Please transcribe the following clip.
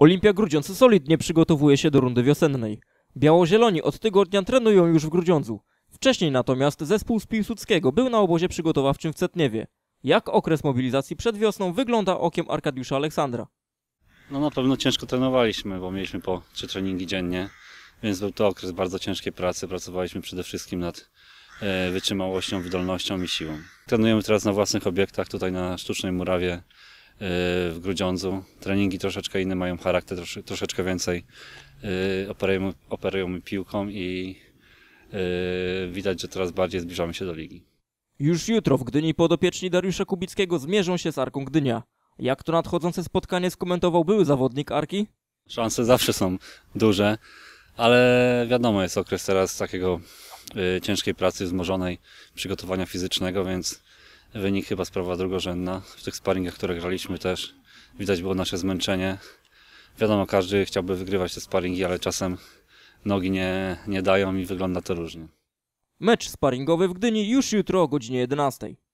Olimpia Grudziądz solidnie przygotowuje się do rundy wiosennej. Biało-zieloni od tygodnia trenują już w Grudziądzu. Wcześniej natomiast zespół z Piłsudskiego był na obozie przygotowawczym w Cetniewie. Jak okres mobilizacji przed wiosną wygląda okiem Arkadiusza Aleksandra? No na pewno ciężko trenowaliśmy, bo mieliśmy po trzy treningi dziennie, więc był to okres bardzo ciężkiej pracy. Pracowaliśmy przede wszystkim nad e, wytrzymałością, wydolnością i siłą. Trenujemy teraz na własnych obiektach, tutaj na sztucznej murawie w Grudziądzu. Treningi troszeczkę inne mają charakter, troszeczkę więcej operujemy, operujemy piłką i y, widać, że coraz bardziej zbliżamy się do ligi. Już jutro w Gdyni podopieczni Dariusza Kubickiego zmierzą się z Arką Gdynia. Jak to nadchodzące spotkanie skomentował były zawodnik Arki? Szanse zawsze są duże, ale wiadomo, jest okres teraz takiego y, ciężkiej pracy wzmożonej, przygotowania fizycznego, więc Wynik chyba sprawa drugorzędna. W tych sparingach, które graliśmy też widać było nasze zmęczenie. Wiadomo, każdy chciałby wygrywać te sparingi, ale czasem nogi nie, nie dają i wygląda to różnie. Mecz sparingowy w Gdyni już jutro o godzinie 11.